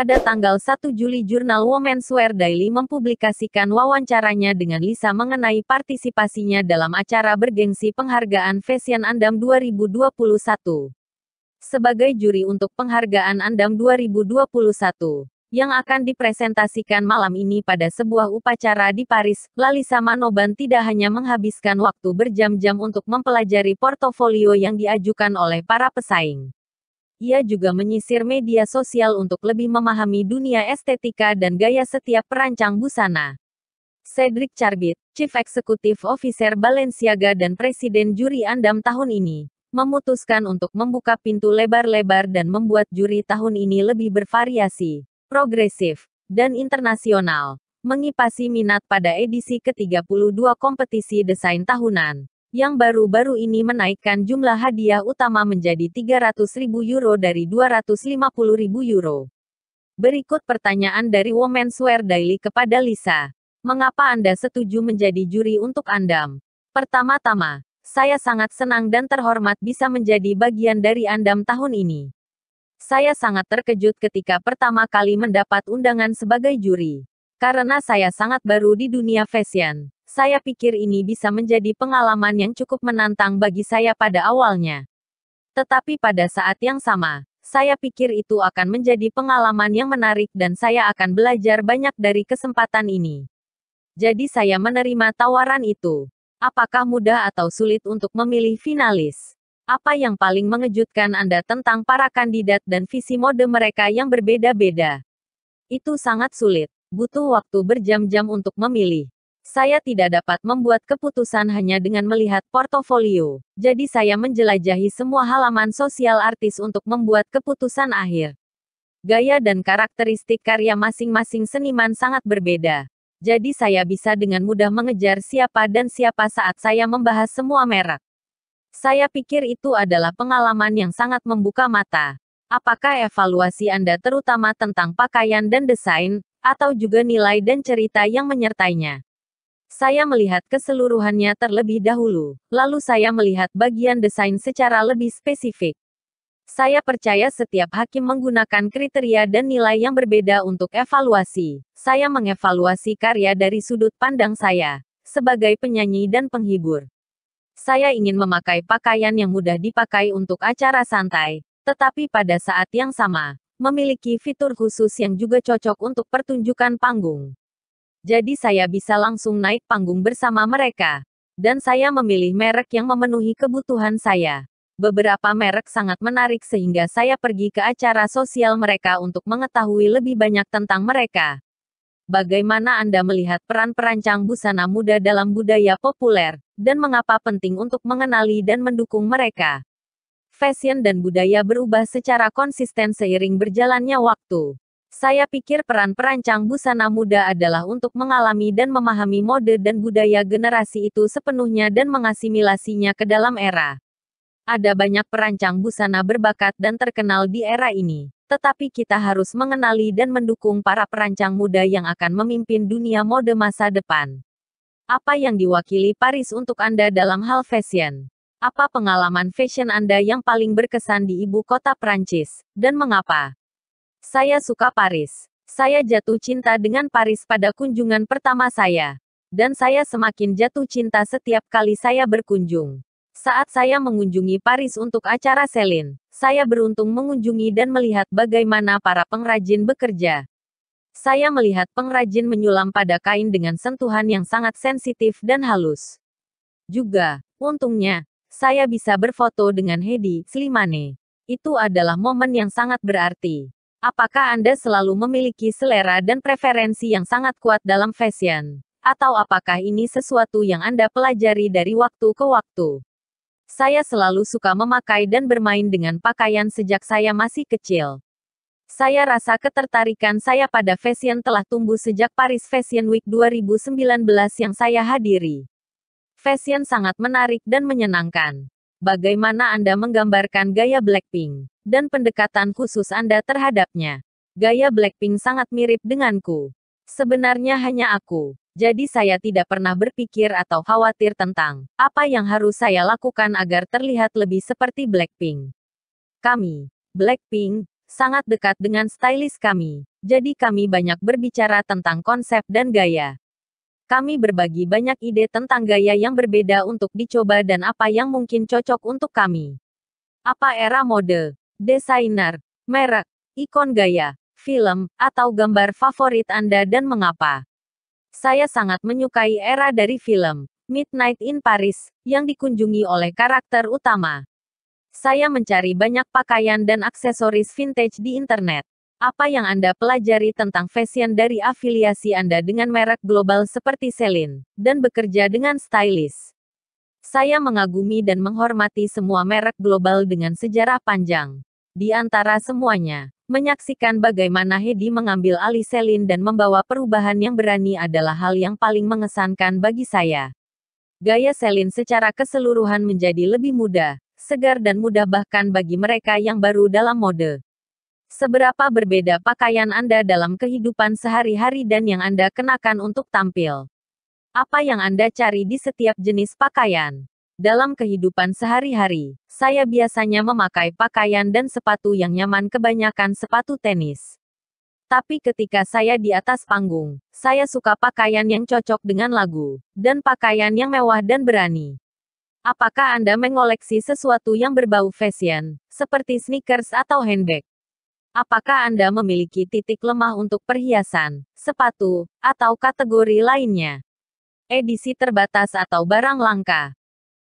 Pada tanggal 1 Juli jurnal Women's Wear Daily mempublikasikan wawancaranya dengan Lisa mengenai partisipasinya dalam acara bergengsi penghargaan Fashion Andam 2021. Sebagai juri untuk penghargaan Andam 2021, yang akan dipresentasikan malam ini pada sebuah upacara di Paris, Lalisa Manoban tidak hanya menghabiskan waktu berjam-jam untuk mempelajari portofolio yang diajukan oleh para pesaing ia juga menyisir media sosial untuk lebih memahami dunia estetika dan gaya setiap perancang busana. Cedric Charbit, Chief Executive Officer Balenciaga dan Presiden Juri Andam tahun ini, memutuskan untuk membuka pintu lebar-lebar dan membuat juri tahun ini lebih bervariasi, progresif, dan internasional, mengipasi minat pada edisi ke-32 kompetisi desain tahunan yang baru-baru ini menaikkan jumlah hadiah utama menjadi 300.000 euro dari 250.000 euro. Berikut pertanyaan dari Women's Wear Daily kepada Lisa. Mengapa Anda setuju menjadi juri untuk Andam? Pertama-tama, saya sangat senang dan terhormat bisa menjadi bagian dari Andam tahun ini. Saya sangat terkejut ketika pertama kali mendapat undangan sebagai juri. Karena saya sangat baru di dunia fashion saya pikir ini bisa menjadi pengalaman yang cukup menantang bagi saya pada awalnya. Tetapi pada saat yang sama, saya pikir itu akan menjadi pengalaman yang menarik dan saya akan belajar banyak dari kesempatan ini. Jadi saya menerima tawaran itu. Apakah mudah atau sulit untuk memilih finalis? Apa yang paling mengejutkan Anda tentang para kandidat dan visi mode mereka yang berbeda-beda? Itu sangat sulit. Butuh waktu berjam-jam untuk memilih saya tidak dapat membuat keputusan hanya dengan melihat portofolio. Jadi saya menjelajahi semua halaman sosial artis untuk membuat keputusan akhir. Gaya dan karakteristik karya masing-masing seniman sangat berbeda. Jadi saya bisa dengan mudah mengejar siapa dan siapa saat saya membahas semua merek. Saya pikir itu adalah pengalaman yang sangat membuka mata. Apakah evaluasi Anda terutama tentang pakaian dan desain, atau juga nilai dan cerita yang menyertainya? Saya melihat keseluruhannya terlebih dahulu, lalu saya melihat bagian desain secara lebih spesifik. Saya percaya setiap hakim menggunakan kriteria dan nilai yang berbeda untuk evaluasi. Saya mengevaluasi karya dari sudut pandang saya, sebagai penyanyi dan penghibur. Saya ingin memakai pakaian yang mudah dipakai untuk acara santai, tetapi pada saat yang sama, memiliki fitur khusus yang juga cocok untuk pertunjukan panggung. Jadi saya bisa langsung naik panggung bersama mereka. Dan saya memilih merek yang memenuhi kebutuhan saya. Beberapa merek sangat menarik sehingga saya pergi ke acara sosial mereka untuk mengetahui lebih banyak tentang mereka. Bagaimana Anda melihat peran perancang busana muda dalam budaya populer, dan mengapa penting untuk mengenali dan mendukung mereka? Fashion dan budaya berubah secara konsisten seiring berjalannya waktu. Saya pikir peran perancang busana muda adalah untuk mengalami dan memahami mode dan budaya generasi itu sepenuhnya dan mengasimilasinya ke dalam era. Ada banyak perancang busana berbakat dan terkenal di era ini, tetapi kita harus mengenali dan mendukung para perancang muda yang akan memimpin dunia mode masa depan. Apa yang diwakili Paris untuk Anda dalam hal fashion? Apa pengalaman fashion Anda yang paling berkesan di ibu kota Prancis, dan mengapa? Saya suka Paris. Saya jatuh cinta dengan Paris pada kunjungan pertama saya. Dan saya semakin jatuh cinta setiap kali saya berkunjung. Saat saya mengunjungi Paris untuk acara Selin, saya beruntung mengunjungi dan melihat bagaimana para pengrajin bekerja. Saya melihat pengrajin menyulam pada kain dengan sentuhan yang sangat sensitif dan halus. Juga, untungnya, saya bisa berfoto dengan Hedi Slimane. Itu adalah momen yang sangat berarti. Apakah Anda selalu memiliki selera dan preferensi yang sangat kuat dalam fashion? Atau apakah ini sesuatu yang Anda pelajari dari waktu ke waktu? Saya selalu suka memakai dan bermain dengan pakaian sejak saya masih kecil. Saya rasa ketertarikan saya pada fashion telah tumbuh sejak Paris Fashion Week 2019 yang saya hadiri. Fashion sangat menarik dan menyenangkan. Bagaimana Anda menggambarkan gaya Blackpink? dan pendekatan khusus Anda terhadapnya. Gaya Blackpink sangat mirip denganku. Sebenarnya hanya aku. Jadi saya tidak pernah berpikir atau khawatir tentang apa yang harus saya lakukan agar terlihat lebih seperti Blackpink. Kami, Blackpink, sangat dekat dengan stylist kami. Jadi kami banyak berbicara tentang konsep dan gaya. Kami berbagi banyak ide tentang gaya yang berbeda untuk dicoba dan apa yang mungkin cocok untuk kami. Apa era mode? desainer, merek, ikon gaya, film, atau gambar favorit Anda dan mengapa. Saya sangat menyukai era dari film Midnight in Paris yang dikunjungi oleh karakter utama. Saya mencari banyak pakaian dan aksesoris vintage di internet. Apa yang Anda pelajari tentang fashion dari afiliasi Anda dengan merek global seperti Celine dan bekerja dengan stylist? Saya mengagumi dan menghormati semua merek global dengan sejarah panjang. Di antara semuanya, menyaksikan bagaimana Hedi mengambil alih Selin dan membawa perubahan yang berani adalah hal yang paling mengesankan bagi saya. Gaya Selin secara keseluruhan menjadi lebih mudah, segar dan mudah bahkan bagi mereka yang baru dalam mode. Seberapa berbeda pakaian Anda dalam kehidupan sehari-hari dan yang Anda kenakan untuk tampil. Apa yang Anda cari di setiap jenis pakaian? Dalam kehidupan sehari-hari, saya biasanya memakai pakaian dan sepatu yang nyaman kebanyakan sepatu tenis. Tapi ketika saya di atas panggung, saya suka pakaian yang cocok dengan lagu, dan pakaian yang mewah dan berani. Apakah Anda mengoleksi sesuatu yang berbau fashion, seperti sneakers atau handbag? Apakah Anda memiliki titik lemah untuk perhiasan, sepatu, atau kategori lainnya? Edisi terbatas atau barang langka,